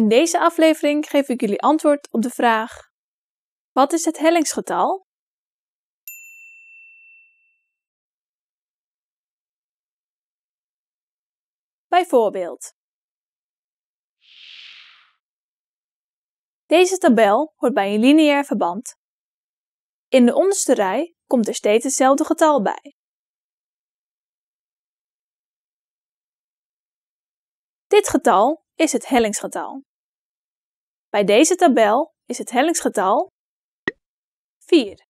In deze aflevering geef ik jullie antwoord op de vraag: Wat is het hellingsgetal? Bijvoorbeeld. Deze tabel hoort bij een lineair verband. In de onderste rij komt er steeds hetzelfde getal bij. Dit getal is het hellingsgetal. Bij deze tabel is het hellingsgetal 4.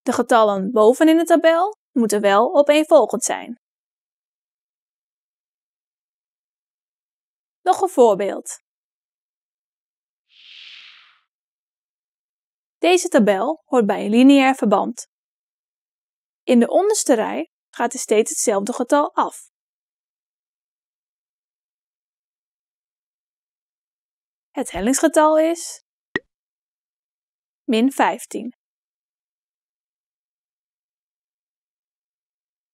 De getallen bovenin de tabel moeten wel opeenvolgend zijn. Nog een voorbeeld. Deze tabel hoort bij een lineair verband. In de onderste rij gaat er steeds hetzelfde getal af. Het hellingsgetal is min 15.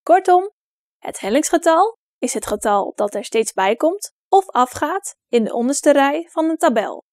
Kortom, het hellingsgetal is het getal dat er steeds bij komt of afgaat in de onderste rij van een tabel.